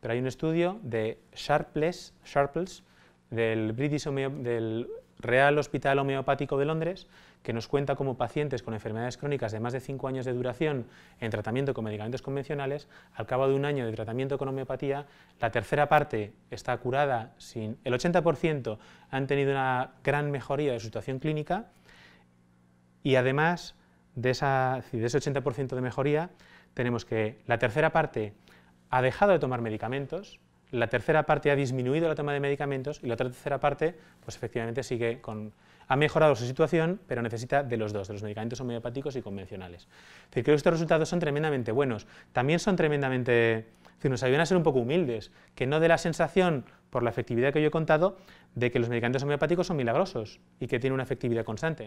Pero hay un estudio de Sharples, Sharples del, British del Real Hospital Homeopático de Londres, que nos cuenta como pacientes con enfermedades crónicas de más de 5 años de duración en tratamiento con medicamentos convencionales, al cabo de un año de tratamiento con homeopatía, la tercera parte está curada sin... El 80% han tenido una gran mejoría de su situación clínica y además de, esa, de ese 80% de mejoría tenemos que la tercera parte ha dejado de tomar medicamentos, la tercera parte ha disminuido la toma de medicamentos y la otra tercera parte, pues efectivamente sigue con... Ha mejorado su situación, pero necesita de los dos, de los medicamentos homeopáticos y convencionales. Es creo que estos resultados son tremendamente buenos. También son tremendamente... nos ayudan a ser un poco humildes, que no de la sensación, por la efectividad que yo he contado, de que los medicamentos homeopáticos son milagrosos y que tienen una efectividad constante.